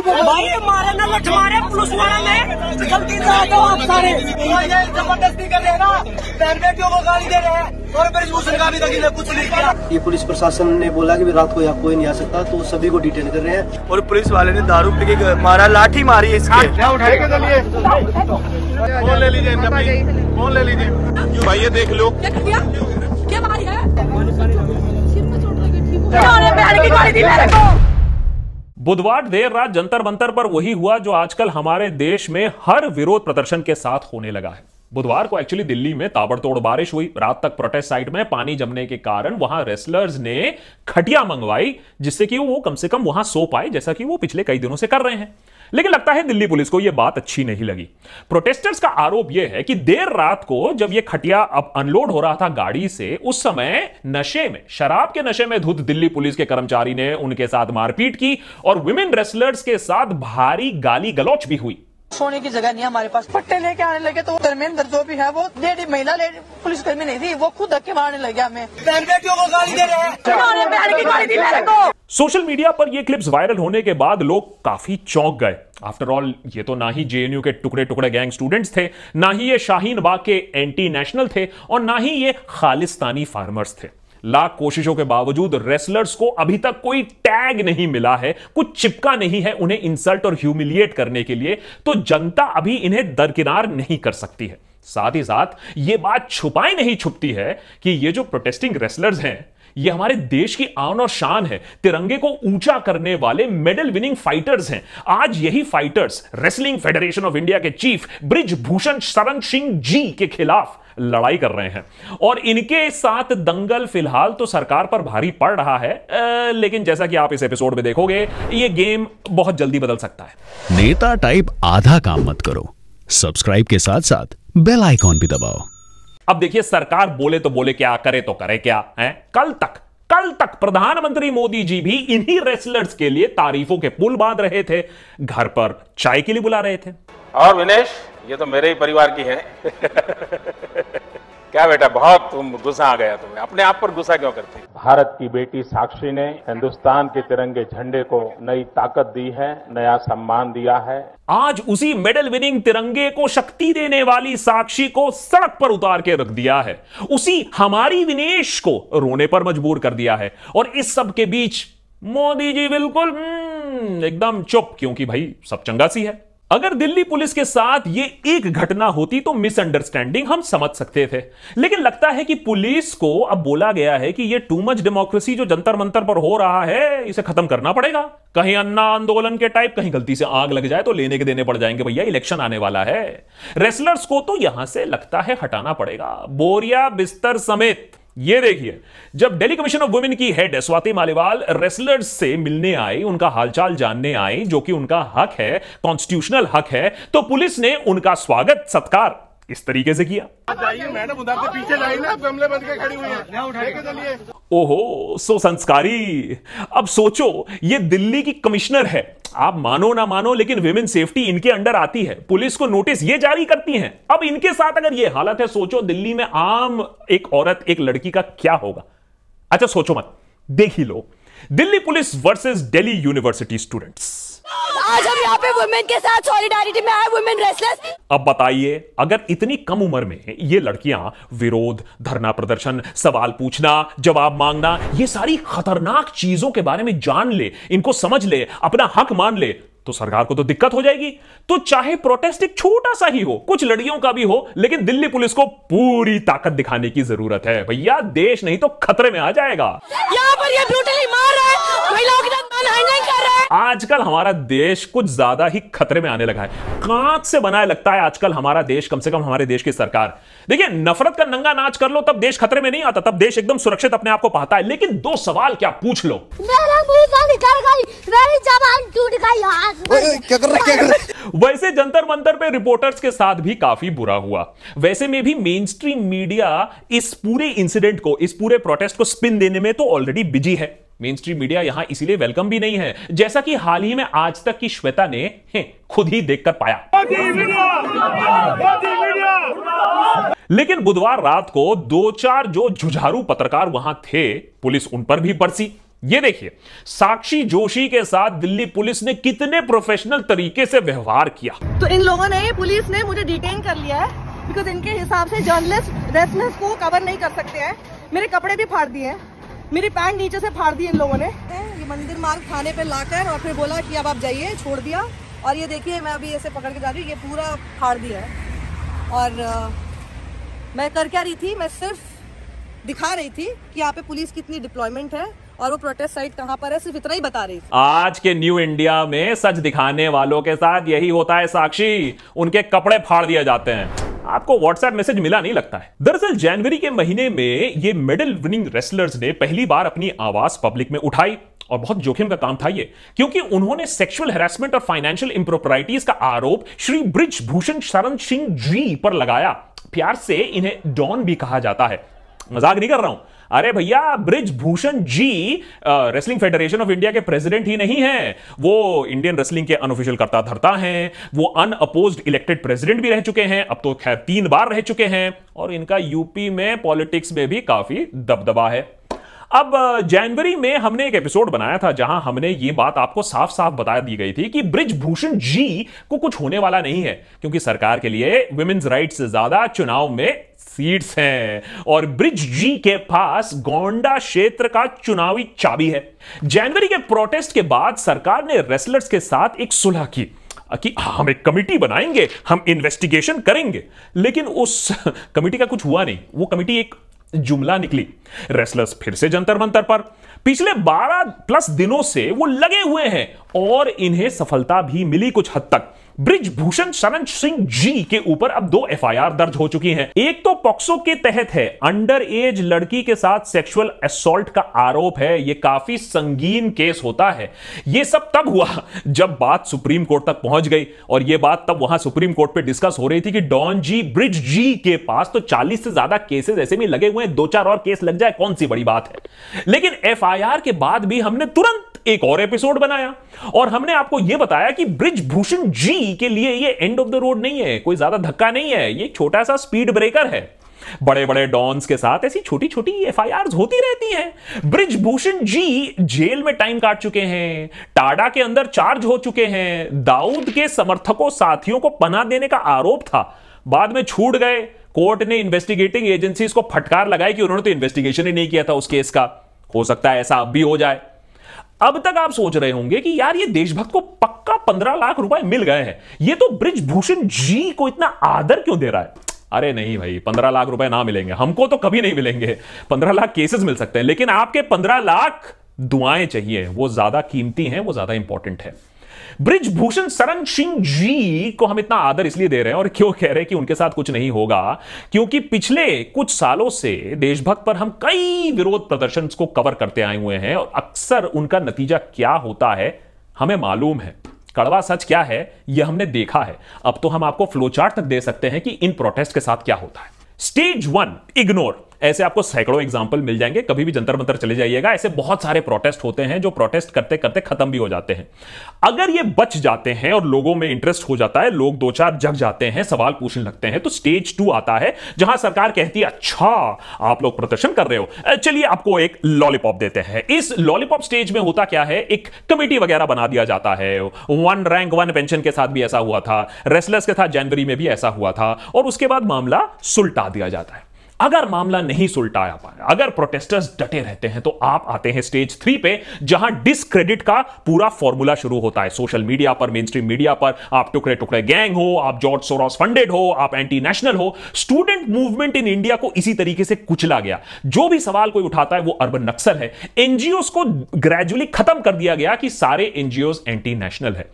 भी भाई मारे ना लठ मारे पुलिस वाले ने गलती से आ जाओ आप सारे जबरदस्ती कर रहे ना बहन बेटियों को गाली दे रहे हैं और मेरी मुसल का भी तक कुछ नहीं किया ये पुलिस प्रशासन ने बोला कि रात को यहाँ कोई नहीं आ सकता तो सभी को डिटेन कर रहे हैं और पुलिस वाले ने दारू पी के मारा लाठी मारी इसके क्या उठाए फोन ले लीजिए फोन ले लीजिए भाई ये देख लो क्या मारी है ठीक बुधवार देर रात जंतर मंतर पर वही हुआ जो आजकल हमारे देश में हर विरोध प्रदर्शन के साथ होने लगा है बुधवार को एक्चुअली दिल्ली में ताबड़तोड़ बारिश हुई रात तक प्रोटेस्ट साइट में पानी जमने के कारण वहां रेसलर्स ने खटिया मंगवाई जिससे कि वो कम से कम वहां सो पाए जैसा कि वो पिछले कई दिनों से कर रहे हैं लेकिन लगता है दिल्ली पुलिस को यह बात अच्छी नहीं लगी प्रोटेस्टर्स का आरोप यह है कि देर रात को जब यह खटिया अब अनलोड हो रहा था गाड़ी से उस समय नशे में शराब के नशे में धुत दिल्ली पुलिस के कर्मचारी ने उनके साथ मारपीट की और विमेन रेसलर्स के साथ भारी गाली गलौच भी हुई सोने की जगह नहीं हमारे पास पट्टे लेके आने लगे तो धर्मेंद्र जो भी है वो लेडी महिला लेडी पुलिस कर्मी नहीं थी वो खुद धक्के मारने लगे हमें बहन बेटियों को गाली दे रहे हैं सोशल मीडिया पर ये क्लिप्स वायरल होने के बाद लोग काफी चौंक गए आफ्टर ऑल ये तो ना ही जेएनयू के टुकड़े टुकड़े गैंग स्टूडेंट्स थे ना ही ये शाहीन बाग के एंटी नेशनल थे और ना ही ये खालिस्तानी फार्मर्स थे लाख कोशिशों के बावजूद रेसलर्स को अभी तक कोई टैग नहीं मिला है कुछ चिपका नहीं है उन्हें इंसल्ट और ह्यूमिलिएट करने के लिए तो जनता अभी इन्हें दरकिनार नहीं कर सकती है साथ ही साथ ये बात छुपाई नहीं छुपती है कि ये जो प्रोटेस्टिंग रेसलर्स हैं ये हमारे देश की आन और शान है तिरंगे को ऊंचा करने वाले मेडल विनिंग फाइटर्स हैं आज यही fighters wrestling federation of India के चीफ ब्रिज भूषण शरण सिंह जी के खिलाफ लड़ाई कर रहे हैं और इनके साथ दंगल फिलहाल तो सरकार पर भारी पड़ रहा है आ, लेकिन जैसा कि आप इस एपिसोड में देखोगे ये गेम बहुत जल्दी बदल सकता है नेता टाइप आधा काम मत करो सब्सक्राइब के साथ साथ बेल आइकॉन भी दबाओ अब देखिए सरकार बोले तो बोले क्या करे तो करे क्या है कल तक कल तक प्रधानमंत्री मोदी जी भी इन्हीं रेसलर्स के लिए तारीफों के पुल बांध रहे थे घर पर चाय के लिए बुला रहे थे और हाँ, विनेश ये तो मेरे ही परिवार की है क्या बेटा बहुत तुम गुस्सा आ गया तुम्हें अपने आप पर गुस्सा क्यों हैं भारत की बेटी साक्षी ने हिंदुस्तान के तिरंगे झंडे को नई ताकत दी है नया सम्मान दिया है आज उसी मेडल विनिंग तिरंगे को शक्ति देने वाली साक्षी को सड़क पर उतार के रख दिया है उसी हमारी विनेश को रोने पर मजबूर कर दिया है और इस सब के बीच मोदी जी बिल्कुल हम्म, एकदम चुप क्योंकि भाई सब चंगा सी है अगर दिल्ली पुलिस के साथ ये एक घटना होती तो मिसअंडरस्टैंडिंग हम समझ सकते थे लेकिन लगता है कि पुलिस को अब बोला गया है कि ये टू मच डेमोक्रेसी जो जंतर मंतर पर हो रहा है इसे खत्म करना पड़ेगा कहीं अन्ना आंदोलन के टाइप कहीं गलती से आग लग जाए तो लेने के देने पड़ जाएंगे भैया इलेक्शन आने वाला है रेसलर्स को तो यहां से लगता है हटाना पड़ेगा बोरिया बिस्तर समेत ये देखिए जब डेली कमीशन ऑफ वुमेन की हेड स्वाति मालीवाल रेसलर्स से मिलने आई उनका हालचाल जानने आई जो कि उनका हक है कॉन्स्टिट्यूशनल हक है तो पुलिस ने उनका स्वागत सत्कार इस तरीके से किया मैडम उधर से पीछे ना बंद के खड़ी हुई ओहो सो संस्कारी अब सोचो ये दिल्ली की कमिश्नर है आप मानो ना मानो लेकिन विमेन सेफ्टी इनके अंडर आती है पुलिस को नोटिस ये जारी करती है अब इनके साथ अगर ये हालत है सोचो दिल्ली में आम एक औरत एक लड़की का क्या होगा अच्छा सोचो मत देख ही लो Delhi police versus Delhi university students आज हम यहाँ पे वुमेन के साथ सॉलिडारिटी में आए वुमेन रेसलर्स अब बताइए अगर इतनी कम उम्र में ये लड़कियां विरोध धरना प्रदर्शन सवाल पूछना जवाब मांगना ये सारी खतरनाक चीजों के बारे में जान ले इनको समझ ले अपना हक मान ले तो सरकार को तो दिक्कत हो जाएगी तो चाहे प्रोटेस्ट एक छोटा सा ही हो कुछ लड़कियों का भी हो लेकिन दिल्ली पुलिस को पूरी ताकत दिखाने की जरूरत है भैया देश नहीं तो खतरे में आ जाएगा यहाँ पर ये ब्रूटली मार रहा है आजकल हमारा देश कुछ ज्यादा ही खतरे में आने लगा है कांच से बनाए लगता है आजकल हमारा देश कम से कम हमारे देश की सरकार देखिए नफरत का नंगा नाच कर लो तब देश खतरे में नहीं आता तब देश एकदम सुरक्षित अपने आप को पाता है लेकिन दो सवाल क्या पूछ लो क्या कर रहा क्या कर वैसे जंतर मंतर पे रिपोर्टर्स के साथ भी काफी बुरा हुआ वैसे में भी मेन स्ट्रीम मीडिया इस पूरे इंसिडेंट को इस पूरे प्रोटेस्ट को स्पिन देने में तो ऑलरेडी बिजी है मेन स्ट्रीम मीडिया यहां इसीलिए वेलकम भी नहीं है जैसा कि हाल ही में आज तक की श्वेता ने खुद ही देखकर पाया लेकिन बुधवार रात को दो चार जो जुझारू पत्रकार वहां थे पुलिस उन पर भी बरसी ये देखिए साक्षी जोशी के साथ दिल्ली पुलिस ने कितने प्रोफेशनल तरीके से व्यवहार किया तो इन लोगों ने पुलिस ने मुझे डिटेन कर लिया है बिकॉज इनके हिसाब से जर्नलिस्ट रेस्टलेस को कवर नहीं कर सकते हैं मेरे कपड़े भी फाड़ दिए मेरी पैंट नीचे से फाड़ दी इन लोगों ने ये मंदिर मार्ग थाने पे लाकर और फिर बोला कि अब आप जाइए छोड़ दिया और ये देखिए मैं अभी ऐसे पकड़ के जा रही हूँ ये पूरा फाड़ दिया है और आ, मैं कर क्या रही थी मैं सिर्फ दिखा रही थी कि यहाँ पे पुलिस कितनी डिप्लॉयमेंट है और वो प्रोटेस्ट साइट कहाँ पर है सिर्फ इतना ही बता रही थी आज के न्यू इंडिया में सच दिखाने वालों के साथ यही होता है साक्षी उनके कपड़े फाड़ दिए जाते हैं आपको व्हाट्सएप मैसेज मिला नहीं लगता है दरअसल जनवरी के महीने में ये मेडल विनिंग रेसलर्स ने पहली बार अपनी आवाज पब्लिक में उठाई और बहुत जोखिम का काम था ये क्योंकि उन्होंने सेक्सुअल हेरासमेंट और फाइनेंशियल इंप्रोपराइटीज का आरोप श्री ब्रिज भूषण शरण सिंह जी पर लगाया प्यार से इन्हें डॉन भी कहा जाता है मजाक नहीं कर रहा हूं अरे भैया Brij Bhushan ji wrestling federation of India के प्रेसिडेंट ही नहीं है वो इंडियन रेसलिंग के अनऑफिशियल करता धरता है वो अनअपोज इलेक्टेड प्रेसिडेंट भी रह चुके हैं अब तो खैर तीन बार रह चुके हैं और इनका यूपी में पॉलिटिक्स में भी काफी दबदबा है अब जनवरी में हमने एक एपिसोड बनाया था जहां हमने ये बात आपको साफ साफ बता दी गई थी कि ब्रिजभूषण जी को कुछ होने वाला नहीं है क्योंकि सरकार के लिए वुमेन्स राइट्स से ज्यादा चुनाव में सीट्स हैं और ब्रिज जी के पास गोंडा क्षेत्र का चुनावी चाबी है जनवरी के प्रोटेस्ट के बाद सरकार ने रेसलर्स के साथ एक सुलह की कि हम एक कमिटी बनाएंगे हम इन्वेस्टिगेशन करेंगे लेकिन उस कमिटी का कुछ हुआ नहीं वो कमिटी एक जुमला निकली रेसलर्स फिर से जंतर मंतर पर पिछले 12 प्लस दिनों से वो लगे हुए हैं और इन्हें सफलता भी मिली कुछ हद तक ब्रिजभूषण शरण सिंह जी के ऊपर अब दो एफआईआर दर्ज हो चुकी है एक तो पॉक्सो के तहत है अंडर एज लड़की के साथ सेक्सुअल असोल्ट का आरोप है यह काफी संगीन केस होता है यह सब तब हुआ जब बात सुप्रीम कोर्ट तक पहुंच गई और यह बात तब वहां सुप्रीम कोर्ट पे डिस्कस हो रही थी कि डॉन जी ब्रिज जी के पास तो 40 से ज्यादा केसेस ऐसे में लगे हुए हैं दो चार और केस लग जाए कौन सी बड़ी बात है लेकिन एफआईआर के बाद भी हमने तुरंत एक और एपिसोड बनाया और हमने आपको यह बताया कि ब्रिजभूषण जी के लिए ये एंड ऑफ द रोड नहीं है कोई ज्यादा धक्का नहीं है ये छोटा सा स्पीड ब्रेकर है बड़े बड़े डॉन्स के साथ ऐसी छोटी छोटी एफ होती रहती हैं भूषण जी जेल में टाइम काट चुके हैं टाडा के अंदर चार्ज हो चुके हैं दाऊद के समर्थकों साथियों को पना देने का आरोप था बाद में छूट गए कोर्ट ने इन्वेस्टिगेटिंग एजेंसीज को फटकार लगाई कि उन्होंने तो इन्वेस्टिगेशन ही नहीं किया था उस केस का हो सकता है ऐसा अब भी हो जाए अब तक आप सोच रहे होंगे कि यार ये देशभक्त को पक्का पंद्रह लाख रुपए मिल गए हैं ये तो ब्रिजभूषण जी को इतना आदर क्यों दे रहा है अरे नहीं भाई पंद्रह लाख रुपए ना मिलेंगे हमको तो कभी नहीं मिलेंगे पंद्रह लाख केसेस मिल सकते हैं लेकिन आपके पंद्रह लाख दुआएं चाहिए वो ज्यादा कीमती हैं वो ज्यादा इंपॉर्टेंट है ब्रिजभूषण शरण सिंह जी को हम इतना आदर इसलिए दे रहे हैं और क्यों कह रहे हैं कि उनके साथ कुछ नहीं होगा क्योंकि पिछले कुछ सालों से देशभक्त पर हम कई विरोध प्रदर्शन को कवर करते आए हुए हैं और अक्सर उनका नतीजा क्या होता है हमें मालूम है कड़वा सच क्या है यह हमने देखा है अब तो हम आपको फ्लोचार्ट तक दे सकते हैं कि इन प्रोटेस्ट के साथ क्या होता है स्टेज वन इग्नोर ऐसे आपको सैकड़ों एग्जाम्पल मिल जाएंगे कभी भी जंतर मंतर चले जाइएगा ऐसे बहुत सारे प्रोटेस्ट होते हैं जो प्रोटेस्ट करते करते खत्म भी हो जाते हैं अगर ये बच जाते हैं और लोगों में इंटरेस्ट हो जाता है लोग दो चार जग जाते हैं सवाल पूछने लगते हैं तो स्टेज टू आता है जहां सरकार कहती है अच्छा आप लोग प्रदर्शन कर रहे हो चलिए आपको एक लॉलीपॉप देते हैं इस लॉलीपॉप स्टेज में होता क्या है एक कमेटी वगैरह बना दिया जाता है वन रैंक वन पेंशन के साथ भी ऐसा हुआ था रेसलर्स के साथ जनवरी में भी ऐसा हुआ था और उसके बाद मामला सुलटा दिया जाता है अगर मामला नहीं सुलटाया पाया अगर प्रोटेस्टर्स डटे रहते हैं तो आप आते हैं स्टेज थ्री पे जहां डिसक्रेडिट का पूरा फॉर्मूला शुरू होता है सोशल मीडिया पर मेन स्ट्रीम मीडिया पर आप टुकड़े टुकड़े गैंग हो आप जॉर्ज सोरॉस फंडेड हो आप एंटी नेशनल हो स्टूडेंट मूवमेंट इन इंडिया को इसी तरीके से कुचला गया जो भी सवाल कोई उठाता है वो अर्बन नक्सल है एनजीओ को ग्रेजुअली खत्म कर दिया गया कि सारे एनजीओ एंटी नेशनल है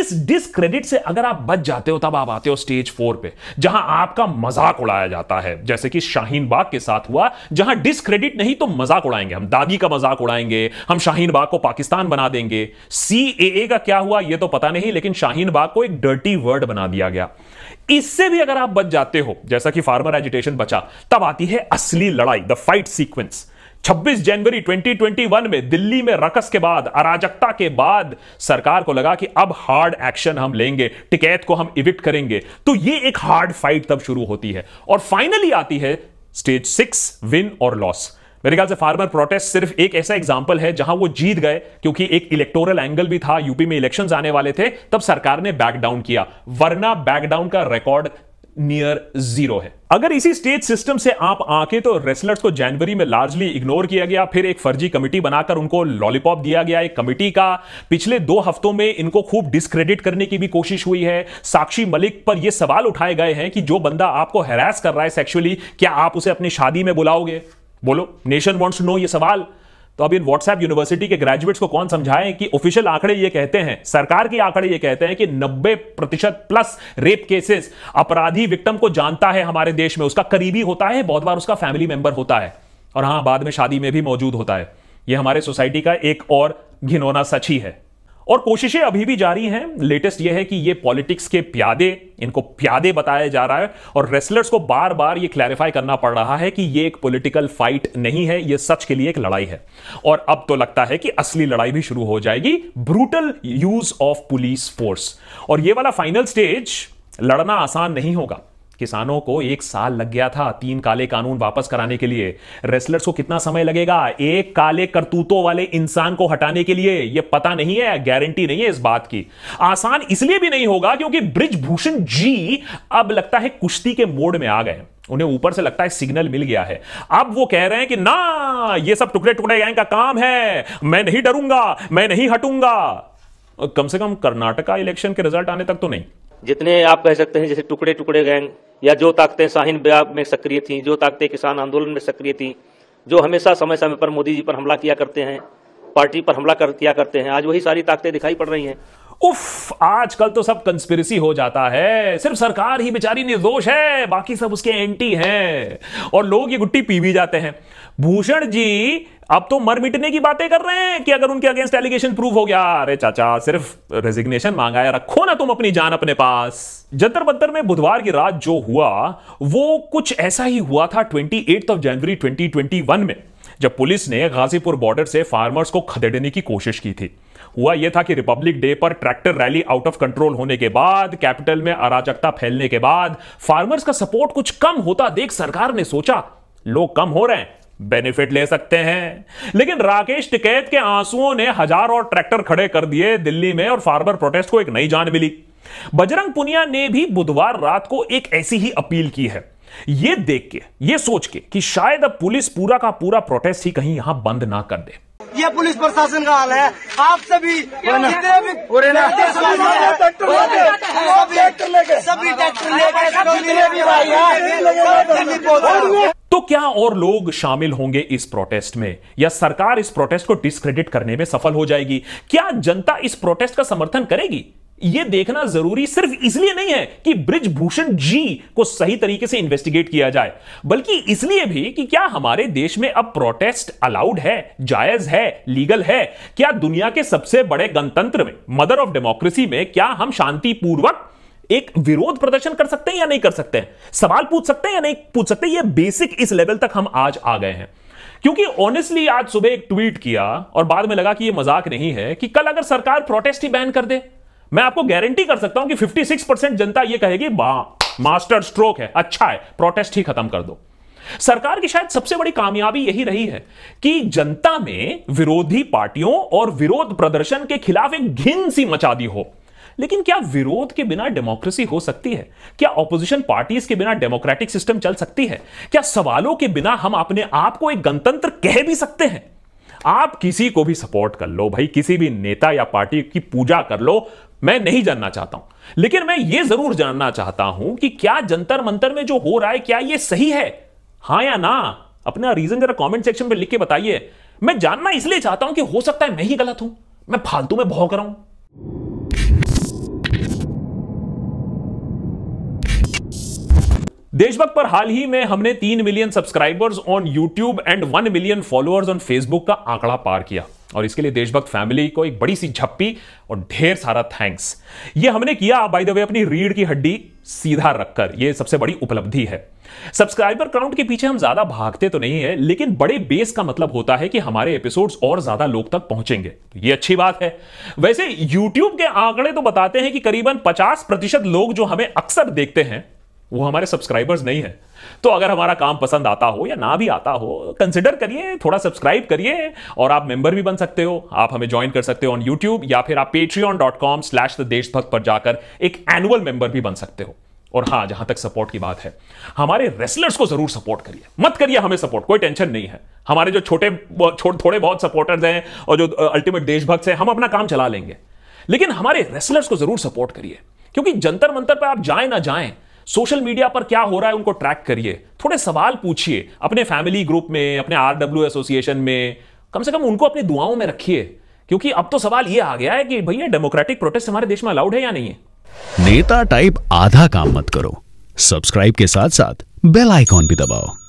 इस डिसक्रेडिट से अगर आप बच जाते हो तब आप आते हो स्टेज फोर पे जहां आपका मजाक उड़ाया जाता है जैसे कि शाह शाहीन बाग के साथ हुआ जहां डिसक्रेडिट नहीं तो मजाक उड़ाएंगे हम दादी का मजाक उड़ाएंगे हम शाहीन बाग को पाकिस्तान बना देंगे सी का क्या हुआ यह तो पता नहीं लेकिन शाहीन बाग को एक डर्टी वर्ड बना दिया गया इससे भी अगर आप बच जाते हो जैसा कि फार्मर एजुटेशन बचा तब आती है असली लड़ाई द फाइट सीक्वेंस 26 जनवरी 2021 में दिल्ली में रकस के बाद अराजकता के बाद सरकार को लगा कि अब हार्ड एक्शन हम लेंगे टिकैत को हम इविक्ट करेंगे तो ये एक हार्ड फाइट तब शुरू होती है और फाइनली आती है स्टेज सिक्स विन और लॉस मेरे ख्याल से फार्मर प्रोटेस्ट सिर्फ एक ऐसा एग्जाम्पल है जहां वो जीत गए क्योंकि एक इलेक्टोरल एंगल भी था यूपी में इलेक्शंस आने वाले थे तब सरकार ने बैक डाउन किया वरना बैक डाउन का रिकॉर्ड नियर जीरो है अगर इसी स्टेट सिस्टम से आप आके तो रेसलर्स को जनवरी में लार्जली इग्नोर किया गया फिर एक फर्जी कमिटी बनाकर उनको लॉलीपॉप दिया गया एक कमेटी का पिछले दो हफ्तों में इनको खूब डिस्क्रेडिट करने की भी कोशिश हुई है साक्षी मलिक पर यह सवाल उठाए गए हैं कि जो बंदा आपको हैरास कर रहा है सेक्सुअली क्या आप उसे अपनी शादी में बुलाओगे बोलो नेशन वॉन्ट्स नो ये सवाल तो अब इन व्हाट्सएप यूनिवर्सिटी के ग्रेजुएट्स को कौन समझाए कि ऑफिशियल आंकड़े ये कहते हैं सरकार के आंकड़े ये कहते हैं कि 90 प्रतिशत प्लस रेप केसेस अपराधी विक्टम को जानता है हमारे देश में उसका करीबी होता है बहुत बार उसका फैमिली मेंबर होता है और हां बाद में शादी में भी मौजूद होता है यह हमारे सोसाइटी का एक और घिनौना सच ही है और कोशिशें अभी भी जारी हैं लेटेस्ट यह है कि ये पॉलिटिक्स के प्यादे इनको प्यादे बताया जा रहा है और रेसलर्स को बार बार ये क्लैरिफाई करना पड़ रहा है कि ये एक पॉलिटिकल फाइट नहीं है ये सच के लिए एक लड़ाई है और अब तो लगता है कि असली लड़ाई भी शुरू हो जाएगी brutal use of police force और ये वाला फाइनल स्टेज लड़ना आसान नहीं होगा किसानों को एक साल लग गया था तीन काले कानून वापस कराने के लिए रेसलर्स को कितना समय लगेगा एक काले करतूतों वाले इंसान को हटाने के लिए यह पता नहीं है गारंटी नहीं है इस बात की आसान इसलिए भी नहीं होगा क्योंकि ब्रिजभूषण जी अब लगता है कुश्ती के मोड में आ गए उन्हें ऊपर से लगता है सिग्नल मिल गया है अब वो कह रहे हैं कि ना ये सब टुकड़े टुकड़े गैंग का काम है मैं नहीं डरूंगा मैं नहीं हटूंगा कम से कम कर्नाटका इलेक्शन के रिजल्ट आने तक तो नहीं जितने आप कह सकते हैं जैसे टुकड़े टुकड़े गैंग या जो ताकतें शाहीन ब्याह में सक्रिय थी जो ताकतें किसान आंदोलन में सक्रिय थी जो हमेशा समय समय पर मोदी जी पर हमला किया करते हैं पार्टी पर हमला कर किया करते हैं आज वही सारी ताकतें दिखाई पड़ रही हैं उफ आजकल तो सब कंस्पिरेसी हो जाता है सिर्फ सरकार ही बेचारी निर्दोष है बाकी सब उसके एंटी हैं और लोग ये गुट्टी पी भी जाते हैं भूषण जी अब तो मर मिटने की बातें कर रहे हैं कि अगर उनके अगेंस्ट एलिगेशन प्रूव हो गया अरे चाचा सिर्फ रेजिग्नेशन मांगा है रखो ना तुम अपनी जान अपने पास जंतर बंतर में बुधवार की रात जो हुआ वो कुछ ऐसा ही हुआ था ट्वेंटी ऑफ जनवरी ट्वेंटी में जब पुलिस ने गाजीपुर बॉर्डर से फार्मर्स को खदेड़ने की कोशिश की थी हुआ यह था कि रिपब्लिक डे पर tractor rally out of control होने के बाद कैपिटल में अराजकता फैलने के बाद फार्मर्स का सपोर्ट कुछ कम होता देख सरकार ने सोचा लोग कम हो रहे हैं बेनिफिट ले सकते हैं लेकिन राकेश टिकैत के आंसुओं ने हजार और ट्रैक्टर खड़े कर दिए दिल्ली में और फार्मर प्रोटेस्ट को एक नई जान मिली बजरंग पुनिया ने भी बुधवार रात को एक ऐसी ही अपील की है ये देख के ये सोच के कि शायद अब पुलिस पूरा का पूरा प्रोटेस्ट ही कहीं यहां बंद ना कर दे ये पुलिस प्रशासन का हाल है आप सभी तो क्या और लोग शामिल होंगे इस प्रोटेस्ट में या सरकार इस प्रोटेस्ट को डिस्क्रेडिट करने में सफल हो जाएगी क्या जनता इस प्रोटेस्ट का समर्थन करेगी यह देखना जरूरी सिर्फ इसलिए नहीं है कि ब्रिजभूषण जी को सही तरीके से इन्वेस्टिगेट किया जाए बल्कि इसलिए भी कि क्या हमारे देश में अब प्रोटेस्ट अलाउड है जायज है लीगल है क्या दुनिया के सबसे बड़े गणतंत्र में मदर ऑफ डेमोक्रेसी में क्या हम शांतिपूर्वक एक विरोध प्रदर्शन कर सकते हैं या नहीं कर सकते हैं सवाल पूछ सकते हैं या नहीं पूछ सकते ये बेसिक इस लेवल तक हम आज आ गए हैं क्योंकि ऑनेस्टली आज सुबह एक ट्वीट किया और बाद में लगा कि यह मजाक नहीं है कि कल अगर सरकार प्रोटेस्ट ही बैन कर दे मैं आपको गारंटी कर सकता हूं कि 56 परसेंट जनता यह कहेगी वाह मास्टर स्ट्रोक है अच्छा है प्रोटेस्ट ही खत्म कर दो सरकार की शायद सबसे बड़ी कामयाबी यही रही है कि जनता में विरोधी पार्टियों और विरोध प्रदर्शन के खिलाफ एक घिन सी मचा दी हो लेकिन क्या विरोध के बिना डेमोक्रेसी हो सकती है क्या ऑपोजिशन पार्टीज के बिना डेमोक्रेटिक सिस्टम चल सकती है क्या सवालों के बिना हम अपने आप को एक गणतंत्र कह भी सकते हैं आप किसी को भी सपोर्ट कर लो भाई किसी भी नेता या पार्टी की पूजा कर लो मैं नहीं जानना चाहता हूं लेकिन मैं यह जरूर जानना चाहता हूं कि क्या जंतर मंतर में जो हो रहा है क्या यह सही है हां या ना अपना रीजन जरा कमेंट सेक्शन में लिख के बताइए मैं जानना इसलिए चाहता हूं कि हो सकता है मैं ही गलत हूं मैं फालतू में भौंक रहा हूं देशभक्त पर हाल ही में हमने तीन million subscribers on YouTube and one million followers on Facebook का आंकड़ा पार किया और इसके लिए देशभक्त फैमिली को एक बड़ी सी झप्पी और ढेर सारा थैंक्स ये हमने किया बाय द वे अपनी रीढ़ की हड्डी सीधा रखकर ये सबसे बड़ी उपलब्धि है सब्सक्राइबर काउंट के पीछे हम ज्यादा भागते तो नहीं है लेकिन बड़े बेस का मतलब होता है कि हमारे एपिसोड्स और ज्यादा लोग तक पहुंचेंगे तो ये अच्छी बात है वैसे यूट्यूब के आंकड़े तो बताते हैं कि करीबन पचास प्रतिशत लोग जो हमें अक्सर देखते हैं वो हमारे सब्सक्राइबर्स नहीं है तो अगर हमारा काम पसंद आता हो या ना भी आता हो कंसिडर करिए थोड़ा सब्सक्राइब करिए और आप मेंबर भी बन सकते हो आप हमें ज्वाइन कर सकते हो ऑन यूट्यूब या फिर आप Patreon dot com slash the Deshbhakt पर जाकर एक एनुअल मेंबर भी बन सकते हो और हाँ जहां तक सपोर्ट की बात है हमारे रेसलर्स को जरूर सपोर्ट करिए मत करिए हमें सपोर्ट कोई टेंशन नहीं है हमारे जो छोटे छो, थोड़े बहुत सपोर्टर्स हैं और जो अल्टीमेट देशभक्त हैं हम अपना काम चला लेंगे लेकिन हमारे रेसलर्स को जरूर सपोर्ट करिए क्योंकि जंतर मंतर पर आप जाए ना जाएं सोशल मीडिया पर क्या हो रहा है उनको ट्रैक करिए थोड़े सवाल पूछिए अपने फैमिली ग्रुप में अपने आर एसोसिएशन में कम से कम उनको अपनी दुआओं में रखिए क्योंकि अब तो सवाल ये आ गया है कि भैया डेमोक्रेटिक प्रोटेस्ट हमारे देश में अलाउड है या नहीं है नेता टाइप आधा काम मत करो सब्सक्राइब के साथ साथ बेल आइकॉन भी दबाओ